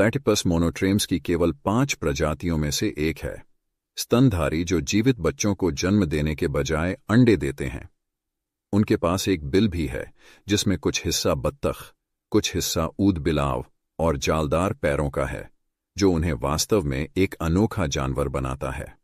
platypus मोनोट्रेम्स की केवल पांच प्रजातियों में से एक है स्तनधारी जो जीवित बच्चों को जन्म देने के बजाय अंडे देते हैं उनके पास एक बिल भी है जिसमें कुछ हिस्सा बत्तख कुछ हिस्सा ऊद बिलाव और जालदार पैरों का है जो उन्हें वास्तव में एक अनोखा जानवर बनाता है